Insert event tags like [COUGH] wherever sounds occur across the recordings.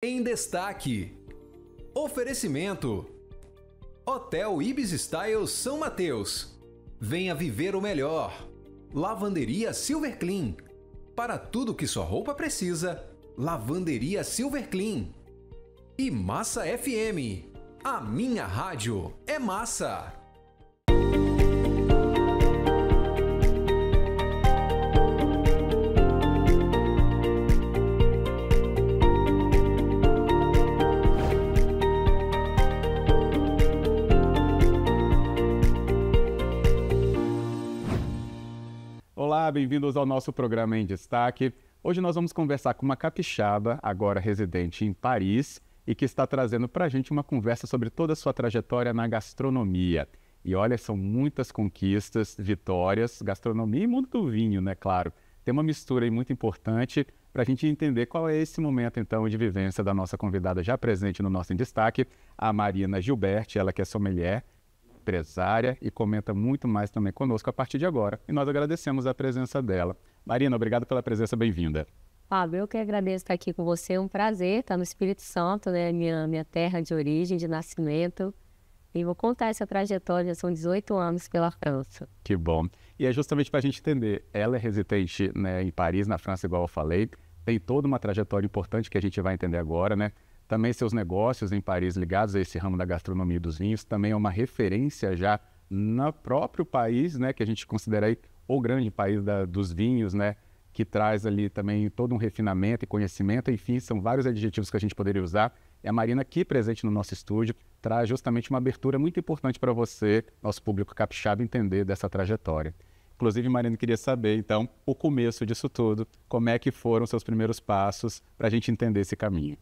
Em destaque: Oferecimento: Hotel Ibis Styles São Mateus. Venha viver o melhor. Lavanderia Silver Clean. Para tudo que sua roupa precisa, Lavanderia Silver Clean. E Massa FM. A minha rádio é massa. bem-vindos ao nosso programa em destaque. Hoje nós vamos conversar com uma capixaba, agora residente em Paris, e que está trazendo para a gente uma conversa sobre toda a sua trajetória na gastronomia. E olha, são muitas conquistas, vitórias, gastronomia e mundo do vinho, né? Claro. Tem uma mistura aí muito importante para a gente entender qual é esse momento, então, de vivência da nossa convidada já presente no nosso em destaque, a Marina Gilberti, ela que é sommelier, empresária e comenta muito mais também conosco a partir de agora. E nós agradecemos a presença dela. Marina, obrigado pela presença, bem-vinda. Fábio, eu que agradeço estar aqui com você, é um prazer estar no Espírito Santo, né? minha, minha terra de origem, de nascimento. E vou contar essa trajetória, são 18 anos pela França. Que bom. E é justamente para a gente entender, ela é residente né, em Paris, na França, igual eu falei, tem toda uma trajetória importante que a gente vai entender agora, né? também seus negócios em Paris ligados a esse ramo da gastronomia e dos vinhos, também é uma referência já no próprio país, né, que a gente considera aí o grande país da, dos vinhos, né, que traz ali também todo um refinamento e conhecimento, enfim, são vários adjetivos que a gente poderia usar. E é a Marina, aqui presente no nosso estúdio, traz justamente uma abertura muito importante para você, nosso público capixaba, entender dessa trajetória. Inclusive, Marina, queria saber, então, o começo disso tudo, como é que foram seus primeiros passos para a gente entender esse caminho.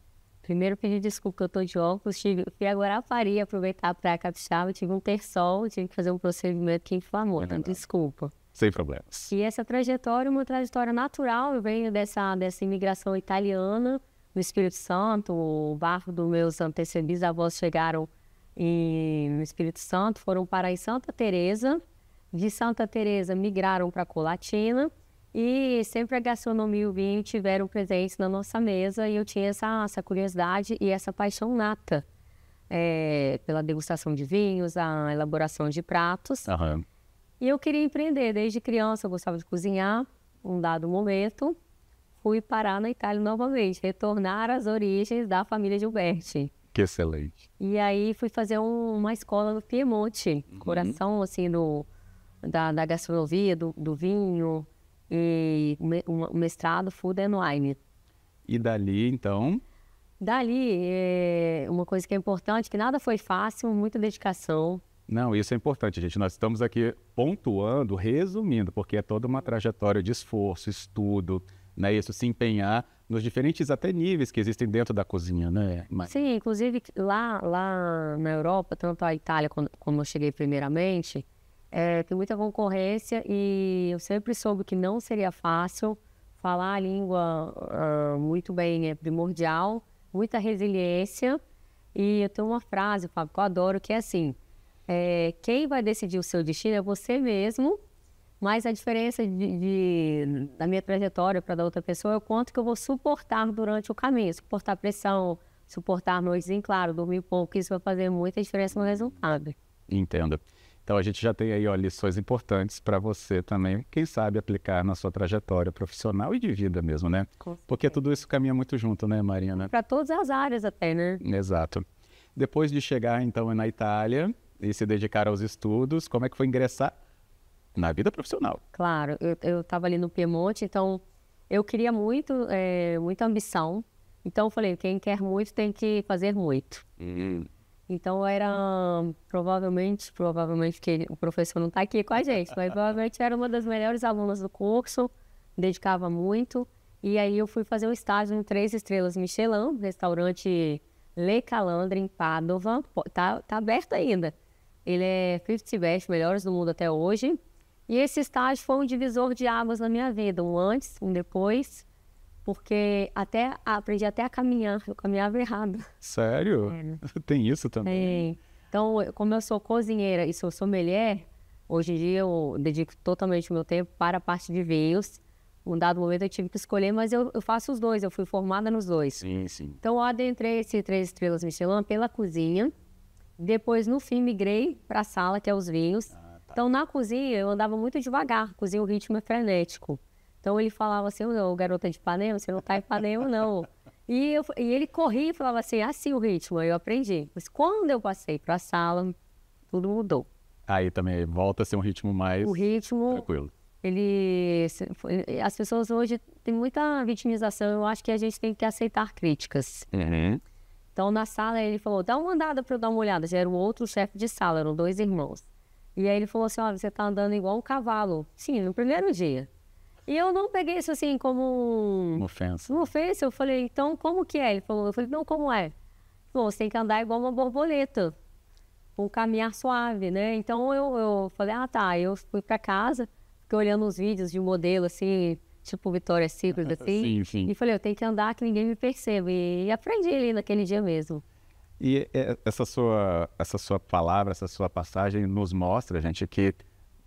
Primeiro pedir desculpa que eu tô de óculos, tive, fui agora a Faria aproveitar para praia capixaba, tive um terçol, tive que fazer um procedimento que inflamou, então desculpa. Sem problemas. E essa trajetória, é uma trajetória natural, eu venho dessa, dessa imigração italiana no Espírito Santo, o bairro dos meus antecedentes, avós chegaram em, no Espírito Santo, foram para em Santa Teresa, de Santa Teresa migraram para Colatina, e sempre a gastronomia e o vinho tiveram presentes na nossa mesa e eu tinha essa, essa curiosidade e essa paixão nata é, pela degustação de vinhos, a elaboração de pratos. E eu queria empreender. Desde criança eu gostava de cozinhar. Um dado momento, fui parar na Itália novamente, retornar às origens da família Gilberti. Que excelente. E aí fui fazer um, uma escola no Piemonte, uhum. coração assim do, da, da gastronomia, do, do vinho, e o mestrado Food and Wine. E dali, então? Dali, eh, uma coisa que é importante, que nada foi fácil, muita dedicação. Não, isso é importante, gente. Nós estamos aqui pontuando, resumindo, porque é toda uma trajetória de esforço, estudo, né? Isso se empenhar nos diferentes até níveis que existem dentro da cozinha, né? Mas... Sim, inclusive lá, lá na Europa, tanto a Itália, quando, quando eu cheguei primeiramente, é, tem muita concorrência e eu sempre soube que não seria fácil. Falar a língua uh, muito bem é primordial, muita resiliência. E eu tenho uma frase, Fábio, que eu adoro, que é assim: é, quem vai decidir o seu destino é você mesmo, mas a diferença de, de da minha trajetória para da outra pessoa é o quanto que eu vou suportar durante o caminho suportar pressão, suportar noites em claro, dormir pouco, isso vai fazer muita diferença no resultado. entenda então a gente já tem aí ó, lições importantes para você também, quem sabe aplicar na sua trajetória profissional e de vida mesmo, né? Porque tudo isso caminha muito junto, né, Marina? Para todas as áreas até, né? Exato. Depois de chegar então na Itália e se dedicar aos estudos, como é que foi ingressar na vida profissional? Claro, eu estava ali no Piemonte, então eu queria muito, é, muita ambição. Então eu falei, quem quer muito tem que fazer muito. Hum. Então era provavelmente, provavelmente que o professor não está aqui com a gente, mas provavelmente era uma das melhores alunas do curso, dedicava muito. E aí eu fui fazer um estágio em três estrelas Michelin, restaurante Le Calandre em Padova, tá, tá aberto ainda. Ele é 50 best melhores do mundo até hoje. E esse estágio foi um divisor de águas na minha vida, um antes, um depois. Porque até aprendi até a caminhar, eu caminhava errado. Sério? É. Né? [LAUGHS] Tem isso também? Tem. Então, como eu sou cozinheira e sou sommelier, hoje em dia eu dedico totalmente o meu tempo para a parte de vinhos. Um dado momento eu tive que escolher, mas eu, eu faço os dois, eu fui formada nos dois. Sim, sim. Então, eu adentrei esse Três Estrelas Michelin pela cozinha. Depois, no fim, migrei para a sala, que é os vinhos. Ah, tá. Então, na cozinha, eu andava muito devagar, cozinha o ritmo é frenético. Então ele falava assim, não, garota de Ipanema, você não tá em Ipanema, não. E, eu, e ele corria e falava assim, assim o ritmo, eu aprendi. Mas quando eu passei para a sala, tudo mudou. Aí também volta a ser um ritmo mais o ritmo, tranquilo. Ele, as pessoas hoje têm muita vitimização. Eu acho que a gente tem que aceitar críticas. Uhum. Então na sala ele falou, dá uma andada para eu dar uma olhada. Já era o outro chefe de sala, eram dois irmãos. E aí ele falou assim, olha, você tá andando igual um cavalo. Sim, no primeiro dia. E eu não peguei isso assim como. Uma ofensa. Uma ofensa. Eu falei, então como que é? Ele falou, eu falei, não, como é? bom você tem que andar igual uma borboleta, um caminhar suave, né? Então eu, eu falei, ah tá. Eu fui para casa, fiquei olhando os vídeos de modelo assim, tipo Vitória Secret, [LAUGHS] assim. sim, sim. E falei, eu tenho que andar que ninguém me perceba. E, e aprendi ali naquele dia mesmo. E essa sua, essa sua palavra, essa sua passagem nos mostra, gente, que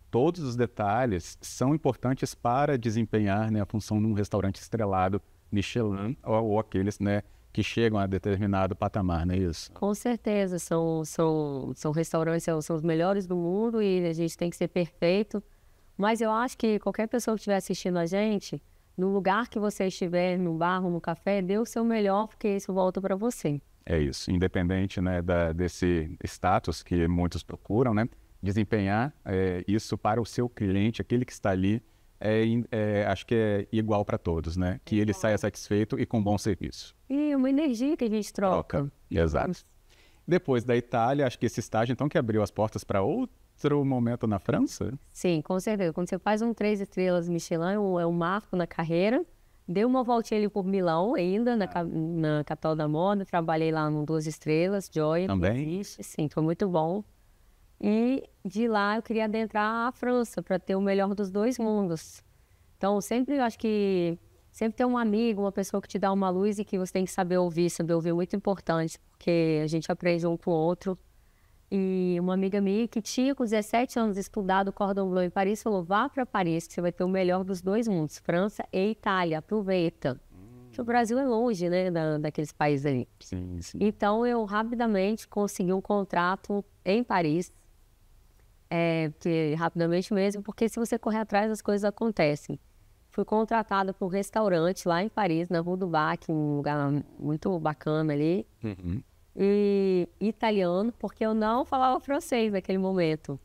todos os detalhes são importantes para desempenhar né, a função num restaurante estrelado Michelin ou, ou aqueles né, que chegam a determinado patamar, não é isso? Com certeza, são, são, são restaurantes, são, são os melhores do mundo e a gente tem que ser perfeito. Mas eu acho que qualquer pessoa que estiver assistindo a gente, no lugar que você estiver, no bar ou no café, dê o seu melhor, porque isso volta para você. É isso, independente né, da, desse status que muitos procuram, né? desempenhar é, isso para o seu cliente, aquele que está ali, é, é acho que é igual para todos, né? Que ele saia satisfeito e com bom serviço. E uma energia que a gente troca. troca. Exato. Depois da Itália, acho que esse estágio, então, que abriu as portas para outro momento na França? Sim, com certeza. Quando você faz um três estrelas Michelin, é um marco na carreira. Dei uma voltinha ali por Milão ainda, na, ah. na capital da moda. Trabalhei lá no Duas Estrelas, Joy. Também? Sim, foi muito bom. E de lá eu queria adentrar a França para ter o melhor dos dois mundos. Então, sempre eu acho que sempre ter um amigo, uma pessoa que te dá uma luz e que você tem que saber ouvir, saber ouvir é muito importante, porque a gente aprende um com o outro. E uma amiga minha que tinha com 17 anos estudado cordon bleu em Paris falou: vá para Paris, que você vai ter o melhor dos dois mundos, França e Itália, aproveita. Porque hum. Que o Brasil é longe, né, da, daqueles países ali. Sim, sim. Então eu rapidamente consegui um contrato em Paris é, porque, rapidamente mesmo, porque se você correr atrás, as coisas acontecem. Fui contratada para um restaurante lá em Paris, na Rua do Bac, um lugar muito bacana ali. Uhum. E italiano, porque eu não falava francês naquele momento.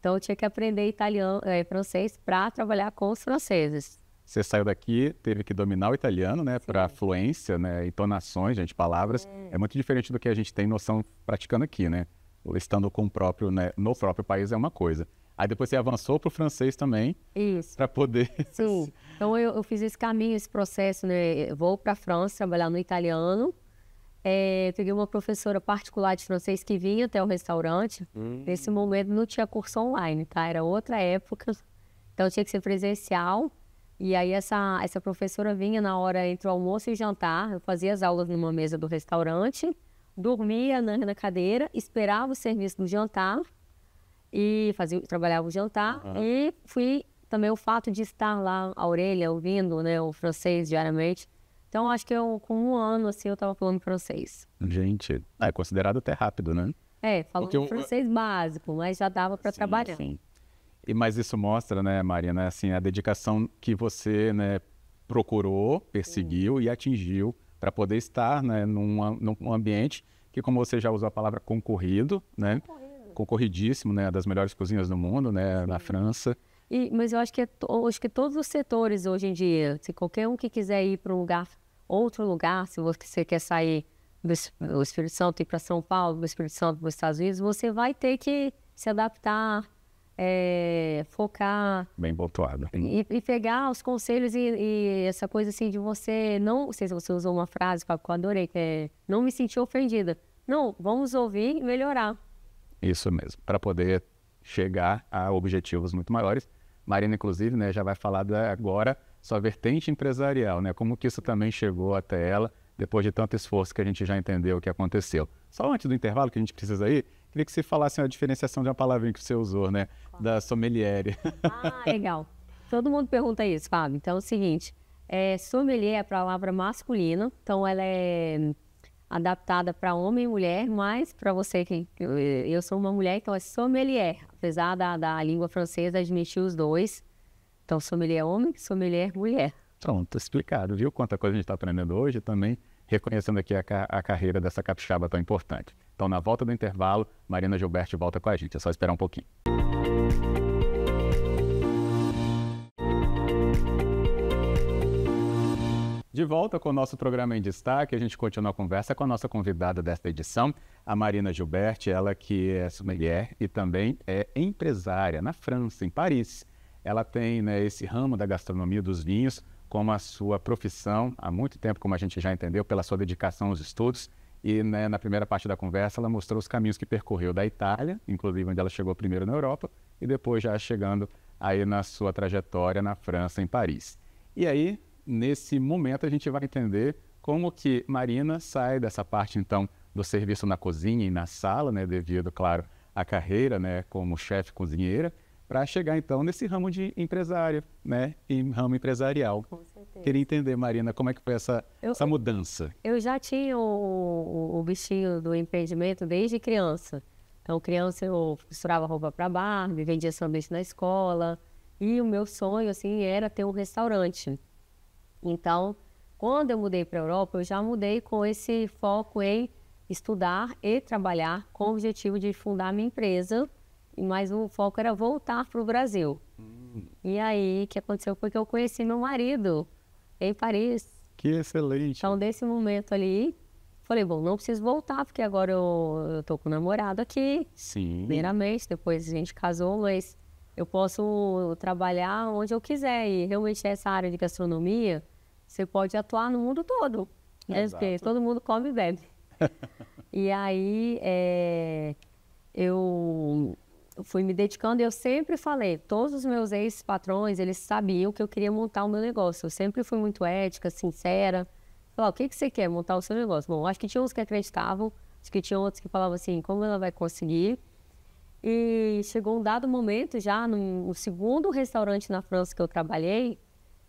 Então eu tinha que aprender italiano, é, francês para trabalhar com os franceses. Você saiu daqui, teve que dominar o italiano, né, para fluência, né, entonações, gente, palavras. É. é muito diferente do que a gente tem noção praticando aqui, né? estando com o próprio, né, no próprio país é uma coisa. Aí depois você avançou para o francês também. Isso. Para poder. [LAUGHS] Sim. Então eu, eu, fiz esse caminho, esse processo, né? vou para a França trabalhar no italiano. É, peguei uma professora particular de francês que vinha até o restaurante. Hum. Nesse momento não tinha curso online, tá? Era outra época. Então tinha que ser presencial. E aí essa, essa professora vinha na hora entre o almoço e o jantar. Eu fazia as aulas numa mesa do restaurante dormia na, na cadeira, esperava o serviço do jantar e fazia, trabalhava o jantar uhum. e fui também o fato de estar lá a orelha ouvindo né, o francês diariamente. Então acho que eu com um ano assim eu estava falando francês. Gente, é considerado até rápido, né? É, falando francês básico, mas já dava para trabalhar. Sim. E mas isso mostra, né, Marina, né, assim, a dedicação que você, né, procurou, perseguiu sim. e atingiu para poder estar né, num, num ambiente que, como você já usou a palavra concorrido, né? Concorrido. Concorridíssimo, né? Das melhores cozinhas do mundo, né? Sim. Na França. E, mas eu acho que, é acho que todos os setores hoje em dia, se qualquer um que quiser ir para um lugar, outro lugar, se você quer sair do Espírito Santo e ir para São Paulo, do Espírito Santo para os Estados Unidos, você vai ter que se adaptar é, focar. Bem pontuado. E, e, pegar os conselhos e, e, essa coisa assim de você não. Não sei se você usou uma frase, que eu adorei, que é não me sentir ofendida. Não, vamos ouvir e melhorar. Isso mesmo, para poder chegar a objetivos muito maiores. Marina, inclusive, né, já vai falar agora sua vertente empresarial, né? Como que isso também chegou até ela, depois de tanto esforço que a gente já entendeu o que aconteceu. Só antes do intervalo que a gente precisa ir, Queria que você falasse uma diferenciação de uma palavrinha que você usou, né? Da sommelier. Ah, [LAUGHS] legal. Todo mundo pergunta isso, Fábio. Então é o seguinte, é, sommelier é a palavra masculina, então ela é adaptada para homem e mulher, mas para você que eu sou uma mulher, então é sommelier, apesar da, da língua francesa admitir os dois. Então sommelier é homem, sommelier é mulher. Pronto, tá explicado, viu? Quanta coisa a gente está aprendendo hoje também, reconhecendo aqui a, a carreira dessa capixaba tão importante. Então, na volta do intervalo, Marina Gilberti volta com a gente. É só esperar um pouquinho. De volta com o nosso programa em destaque, a gente continua a conversa com a nossa convidada desta edição, a Marina Gilbert. ela que é sommelier e também é empresária na França, em Paris. Ela tem né, esse ramo da gastronomia dos vinhos como a sua profissão há muito tempo, como a gente já entendeu, pela sua dedicação aos estudos e né, na primeira parte da conversa, ela mostrou os caminhos que percorreu da Itália, inclusive onde ela chegou primeiro na Europa, e depois já chegando aí na sua trajetória na França, em Paris. E aí, nesse momento, a gente vai entender como que Marina sai dessa parte, então, do serviço na cozinha e na sala, né, devido, claro, à carreira né, como chefe cozinheira, para chegar, então, nesse ramo de empresária, né, ramo empresarial. Queria entender, Marina, como é que foi essa, eu, essa mudança? Eu já tinha o, o, bichinho do empreendimento desde criança. Então, criança, eu costurava roupa para Barbie, vendia sanduíche na escola. E o meu sonho, assim, era ter um restaurante. Então, quando eu mudei para a Europa, eu já mudei com esse foco em estudar e trabalhar com o objetivo de fundar minha empresa, mas o foco era voltar para o Brasil. Hum. E aí, o que aconteceu foi que eu conheci meu marido em Paris. Que excelente. Então, desse momento ali, falei, bom, não preciso voltar, porque agora eu, eu tô com o namorado aqui. Sim. Primeiramente, depois a gente casou, mas eu posso trabalhar onde eu quiser. E realmente essa área de gastronomia, você pode atuar no mundo todo. Né? Porque todo mundo come e bebe. [LAUGHS] e aí, é, eu fui me dedicando e eu sempre falei, todos os meus ex-patrões, eles sabiam que eu queria montar o meu negócio. Eu sempre fui muito ética, sincera. Falar, o que, que você quer montar o seu negócio? Bom, acho que tinha uns que acreditavam, acho que tinha outros que falavam assim, como ela vai conseguir? E chegou um dado momento já no segundo restaurante na França que eu trabalhei,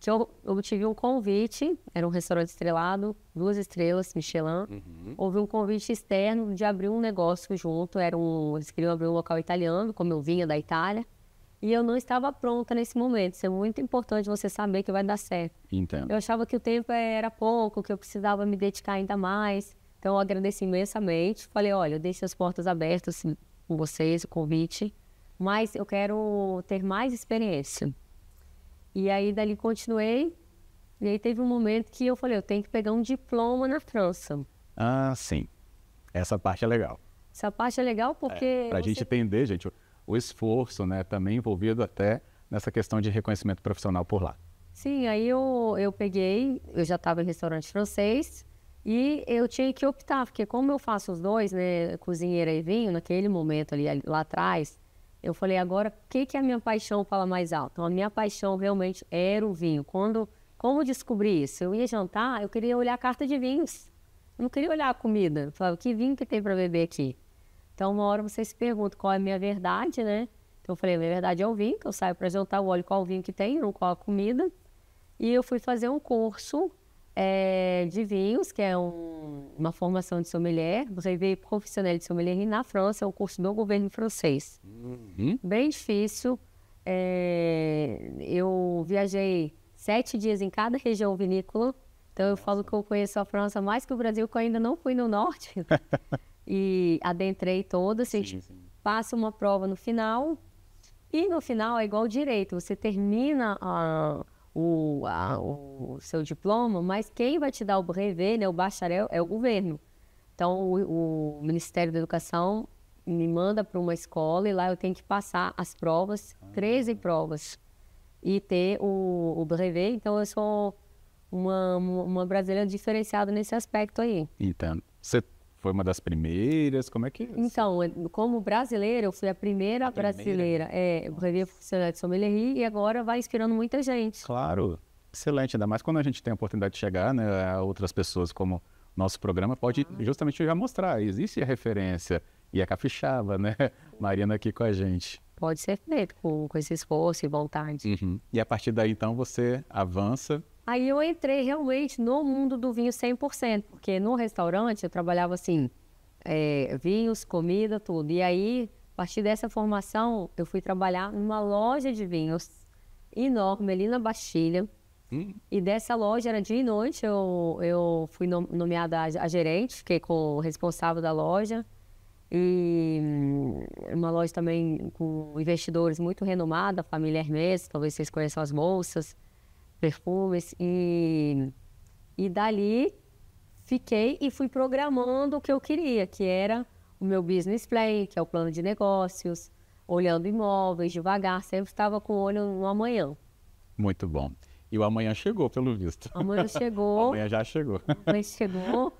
que então, eu obtive um convite, era um restaurante estrelado, duas estrelas, Michelin. Uhum. Houve um convite externo de abrir um negócio junto, era um, eles queriam abrir um local italiano, como eu vinha da Itália. E eu não estava pronta nesse momento. Isso é muito importante você saber que vai dar certo. Entendo. Eu achava que o tempo era pouco, que eu precisava me dedicar ainda mais. Então eu agradeci imensamente. Falei, olha, eu deixo as portas abertas com vocês, o convite. Mas eu quero ter mais experiência. E aí dali continuei. E aí teve um momento que eu falei, eu tenho que pegar um diploma na França. Ah, sim. Essa parte é legal. Essa parte é legal porque. É, Para a você... gente entender, gente, o esforço, né, também envolvido até nessa questão de reconhecimento profissional por lá. Sim, aí eu, eu peguei, eu já estava em restaurante francês e eu tinha que optar, porque como eu faço os dois, né, cozinheira e vinho, naquele momento ali, lá atrás, eu falei, agora, o que, que a minha paixão fala mais alto? Então, a minha paixão realmente era o vinho. Quando, como descobri isso? Eu ia jantar, eu queria olhar a carta de vinhos. Eu não queria olhar a comida. Eu falava, que vinho que tem para beber aqui? Então, uma hora você se pergunta qual é a minha verdade, né? Então, eu falei, minha verdade é o vinho, que eu saio para jantar, o olho qual vinho que tem, não qual a comida. E eu fui fazer um curso é, de vinhos, que é um, uma formação de sommelier. Você vê profissional de sommelier e na França é um curso do governo francês. Uhum. Bem difícil. É, eu viajei sete dias em cada região vinícola. Então eu falo que eu conheço a França mais que o Brasil, que eu ainda não fui no norte. [LAUGHS] e adentrei todas. Assim, passa uma prova no final. E no final é igual direito. Você termina a o, a, o seu diploma, mas quem vai te dar o brevet, né, o bacharel, é o governo. Então, o, o Ministério da Educação me manda para uma escola e lá eu tenho que passar as provas, 13 ah. provas, e ter o, o brevet. Então, eu sou uma, uma brasileira diferenciada nesse aspecto aí. Então, você foi uma das primeiras? Como é que. É? Então, como brasileira, eu fui a primeira, a primeira? brasileira. É, breveira profissional de sommelier e agora vai inspirando muita gente. Claro, excelente. Ainda mais quando a gente tem a oportunidade de chegar né, a outras pessoas como nosso programa, pode ah. justamente já mostrar. Existe a referência. E a capixaba, né? Marina aqui com a gente. Pode ser feito com, com esse esforço e vontade. Uhum. E a partir daí, então, você avança Aí eu entrei realmente no mundo do vinho 100%, porque no restaurante eu trabalhava assim, é, vinhos, comida, tudo. E aí, a partir dessa formação, eu fui trabalhar numa loja de vinhos enorme ali na Bastilha. Hum. E dessa loja era dia e noite, eu, eu fui nomeada a gerente, fiquei com o responsável da loja. E hum, uma loja também com investidores muito renomada, a família Hermes, talvez vocês conheçam as bolsas perfumes e e dali fiquei e fui programando o que eu queria, que era o meu business plan, que é o plano de negócios, olhando imóveis devagar, sempre estava com o olho no amanhã. Muito bom. E o amanhã chegou, pelo visto. Amanhã [LAUGHS] chegou. amanhã já chegou. Amanhã chegou.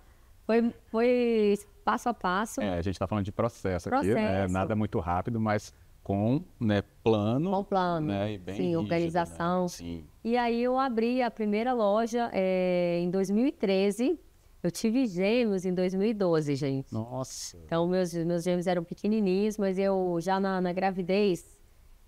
Foi, foi passo a passo. É, a gente está falando de processo, processo. aqui, né? Nada muito rápido, mas com né, plano. Com plano. Né? E bem Sim, rígido, né? organização. Né? Sim. E aí eu abri a primeira loja é, em 2013. Eu tive gêmeos em 2012, gente. Nossa. Então, meus, meus gêmeos eram pequenininhos, mas eu já na, na gravidez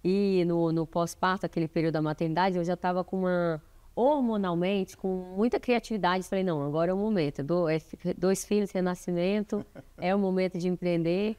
e no, no pós-parto, aquele período da maternidade, eu já estava com uma. hormonalmente, com muita criatividade. Falei, não, agora é o momento. Do, é, dois filhos, renascimento, [LAUGHS] é o momento de empreender.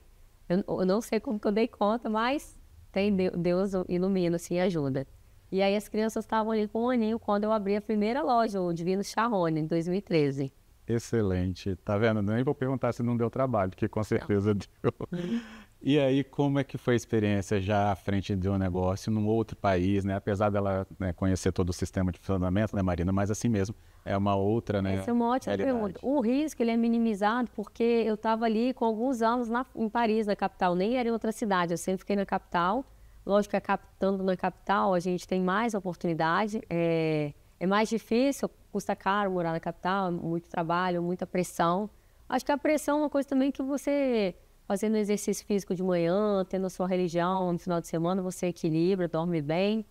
Eu, eu não sei como que eu dei conta, mas tem Deus ilumina, assim, ajuda. E aí as crianças estavam ali com um aninho quando eu abri a primeira loja, o Divino Charrone, em 2013. Excelente. Tá vendo? Nem vou perguntar se não deu trabalho, porque com certeza não. deu. e aí, como é que foi a experiência já à frente de um negócio num outro país, né? Apesar dela né, conhecer todo o sistema de funcionamento, né, Marina? Mas assim mesmo, é uma outra, né? Essa é uma ótima realidade. pergunta. O risco, ele é minimizado porque eu estava ali com alguns anos na, em Paris, na capital. Nem era em outra cidade, eu sempre fiquei na capital. Lógico que captando na capital, a gente tem mais oportunidade. É, é mais difícil, custa caro morar na capital, é muito trabalho, muita pressão. Acho que a pressão é uma coisa também que você, fazendo exercício físico de manhã, tendo a sua religião no final de semana, você equilibra, dorme bem.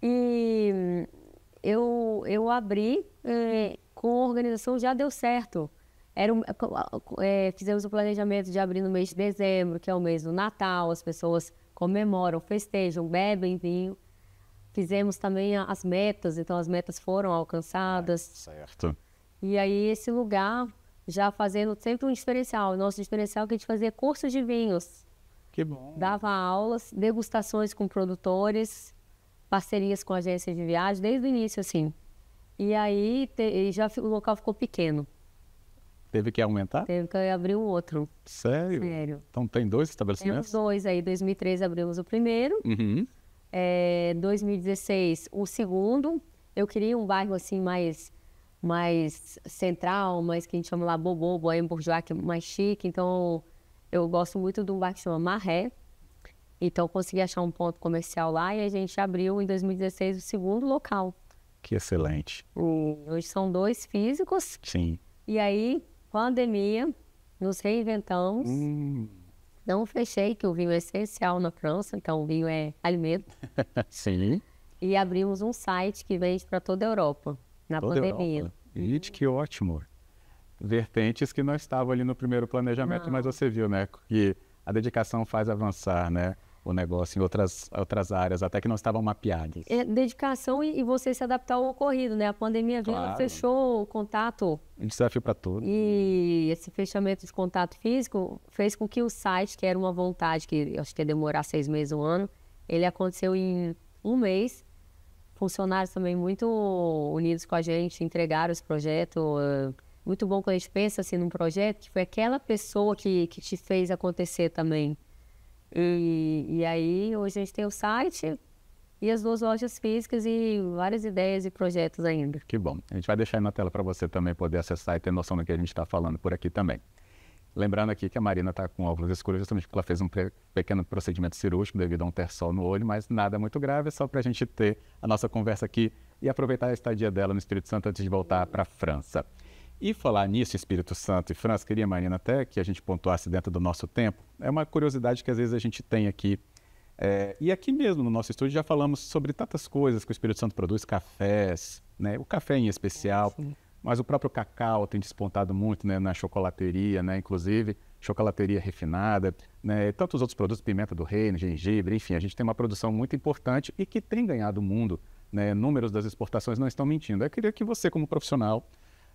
E hum, eu, eu abri é, com a organização, já deu certo. Era, é, fizemos o planejamento de abrir no mês de dezembro, que é o mês do Natal, as pessoas comemoram, festejam, bebem vinho. Fizemos também as metas, então as metas foram alcançadas. É, certo. E aí esse lugar já fazendo sempre um diferencial. O nosso diferencial é que a gente fazia cursos de vinhos. Que bom. Dava aulas, degustações com produtores, parcerias com agências de viagem, desde o início, assim. E aí te, já o local ficou pequeno. Teve que aumentar? Teve que abrir o outro. Sério? Sério. Então tem dois estabelecimentos? Temos dois aí. 2013 abrimos o primeiro. Uhum. É, 2016 o segundo. Eu queria um bairro assim mais mais central, mais que a gente chama lá Bobo, Boa Bourgeois, que é mais chique. Então eu gosto muito de um bairro que chama Marré. Então consegui achar um ponto comercial lá e a gente abriu em 2016 o segundo local. Que excelente. E hoje são dois físicos. Sim. E aí pandemia, nos reinventamos. Hum. Não fechei, que o vinho é essencial na França, então o vinho é alimento. [LAUGHS] Sim. E abrimos um site que vende para toda a Europa, na toda pandemia. Europa. It, que ótimo. Vertentes que não estavam ali no primeiro planejamento, não. mas você viu, né? Que a dedicação faz avançar, né? o negócio em outras, outras áreas, até que não estavam mapeadas. É dedicação e, e você se adaptar ao ocorrido, né? A pandemia veio, fechou o contato. Um desafio para todos. E esse fechamento de contato físico fez com que o site, que era uma vontade, que acho que ia demorar seis meses, um ano, ele aconteceu em um mês. Funcionários também muito unidos com a gente, entregaram os projetos. Muito bom quando a gente pensa assim num projeto que foi aquela pessoa que, que te fez acontecer também. E, e aí hoje a gente tem o site e as duas lojas físicas e várias ideias e projetos ainda. Que bom. A gente vai deixar aí na tela para você também poder acessar e ter noção do que a gente está falando por aqui também. Lembrando aqui que a Marina está com óculos escuros justamente porque ela fez um pequeno procedimento cirúrgico devido a um terçol no olho, mas nada muito grave, é só para a gente ter a nossa conversa aqui e aproveitar a estadia dela no Espírito Santo antes de voltar para a França. E falar nisso, Espírito Santo e França, queria, Marina, até que a gente pontuasse dentro do nosso tempo, é uma curiosidade que às vezes a gente tem aqui. É, e aqui mesmo no nosso estúdio já falamos sobre tantas coisas que o Espírito Santo produz, cafés, né? o café em especial, mas o próprio cacau tem despontado muito né? na chocolateria, né? inclusive chocolateria refinada, né? tantos outros produtos, pimenta do reino, gengibre, enfim, a gente tem uma produção muito importante e que tem ganhado o mundo. Né? Números das exportações não estão mentindo. Eu queria que você, como profissional,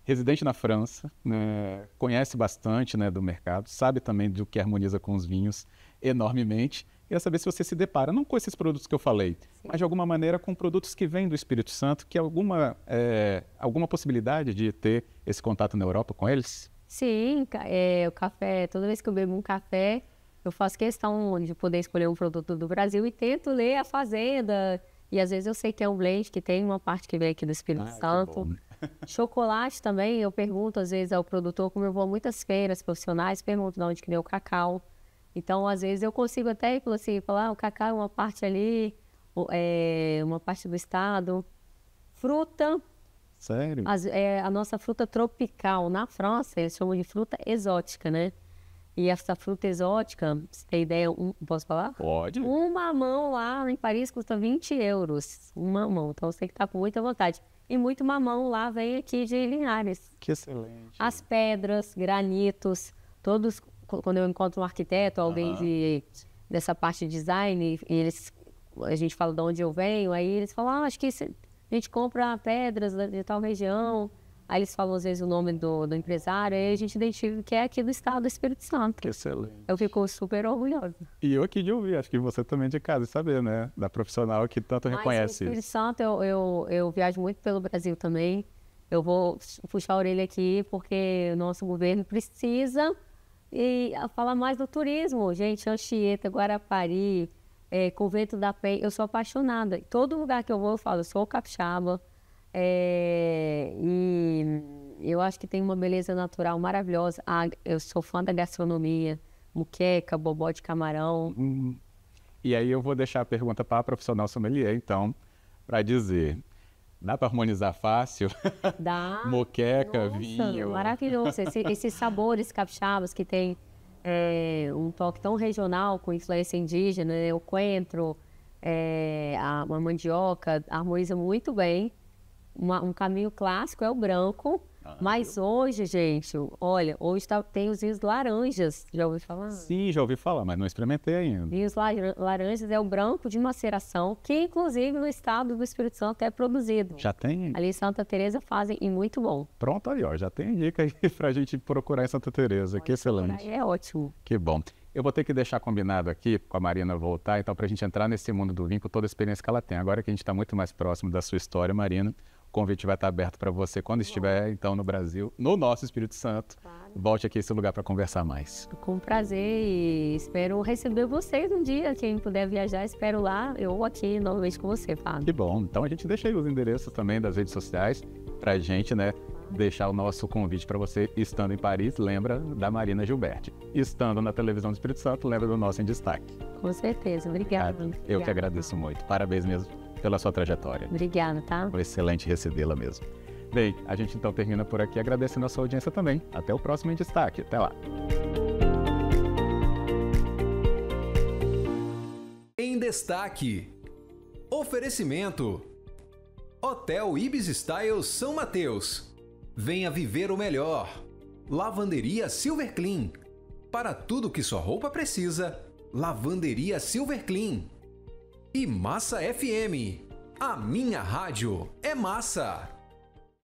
residente na França, né, conhece bastante né, do mercado, sabe também do que harmoniza com os vinhos enormemente. Queria saber se você se depara, não com esses produtos que eu falei, Sim. mas de alguma maneira com produtos que vêm do Espírito Santo, que alguma, é, alguma possibilidade de ter esse contato na Europa com eles? Sim, é, o café, toda vez que eu bebo um café, eu faço questão de poder escolher um produto do Brasil e tento ler a fazenda. E às vezes eu sei que é um blend, que tem uma parte que vem aqui do Espírito ah, Santo. Chocolate também, eu pergunto às vezes ao produtor, como eu vou a muitas feiras profissionais, pergunto de onde que vem o cacau. Então, às vezes, eu consigo até assim, falar, ah, o cacau é uma parte ali, é, uma parte do estado. Fruta. Sério? As, é, a nossa fruta tropical na França, eles chamam de fruta exótica, né? E essa fruta exótica, você tem ideia, um, posso falar? Pode. Um mamão lá em Paris custa 20 euros. Um mamão. Então você tem que estar tá com muita vontade. E muito mamão lá vem aqui de Linhares. Que excelente. As pedras, granitos, todos. Quando eu encontro um arquiteto, alguém uhum. de, dessa parte de design, eles, a gente fala de onde eu venho, aí eles falam: ah, acho que a gente compra pedras de tal região. Aí eles falam às vezes o nome do, do empresário, aí a gente identifica que é aqui do estado do Espírito Santo. Excelente. Eu fico super orgulhosa. E eu aqui de ouvir, acho que você também é de casa saber, né? Da profissional que tanto Mas reconhece. No Espírito Santo, eu, eu, eu viajo muito pelo Brasil também. Eu vou puxar a orelha aqui, porque o nosso governo precisa e ah, falar mais do turismo. Gente, Anchieta, Guarapari, é, Convento da Penha, eu sou apaixonada. Todo lugar que eu vou, eu falo, eu sou capixaba é, e eu acho que tem uma beleza natural maravilhosa. Ah, eu sou fã da gastronomia, muqueca, bobó de camarão. Hum. E aí eu vou deixar a pergunta para a profissional sommelier, então, para dizer, dá para harmonizar fácil? Dá. [LAUGHS] Moqueca, Nossa, vinho. Maravilhoso. Esse, [LAUGHS] esses sabores capixabas que tem é, um toque tão regional, com influência indígena, né? o coentro, é, a, a mandioca, harmoniza muito bem uma, um caminho clássico é o branco. Ah, mas hoje, gente, olha, hoje tá, tem os vinhos laranjas. Já ouviu falar? Sim, já ouvi falar, mas não experimentei ainda. Vinhos laranjas é o branco de maceração, que inclusive no estado do Espírito Santo é produzido. Já tem? Ali em Santa Teresa fazem e muito bom. Pronto, aí, ó, já tem dica aí [LAUGHS] pra gente procurar em Santa Teresa. que excelente. É ótimo. Que bom. Eu vou ter que deixar combinado aqui com a Marina voltar, então, para a gente entrar nesse mundo do vinho com toda a experiência que ela tem. Agora que a gente está muito mais próximo da sua história, Marina, convite vai estar aberto para você quando estiver, então, no Brasil, no nosso Espírito Santo. Claro. Volte aqui a esse lugar para conversar mais. Com prazer e espero receber vocês um dia. Quem puder viajar, espero lá, eu aqui novamente com você, Fábio. Que bom. Então a gente deixa aí os endereços também das redes sociais para a gente, né? deixar o nosso convite para você, estando em Paris, lembra da Marina Gilberti. Estando na televisão do Espírito Santo, lembra do nosso em destaque. Com certeza, obrigada. eu que agradeço muito. Parabéns mesmo pela sua trajetória. Obrigada, tá? Foi excelente recebê-la mesmo. Bem, a gente então termina por aqui agradecendo a sua audiência também. Até o próximo Em Destaque. Até lá. Em Destaque. Oferecimento. Hotel Ibis Style São Mateus. Venha viver o melhor. Lavanderia Silver Clean. Para tudo que sua roupa precisa, Lavanderia Silver Clean e Massa FM. A minha rádio é massa.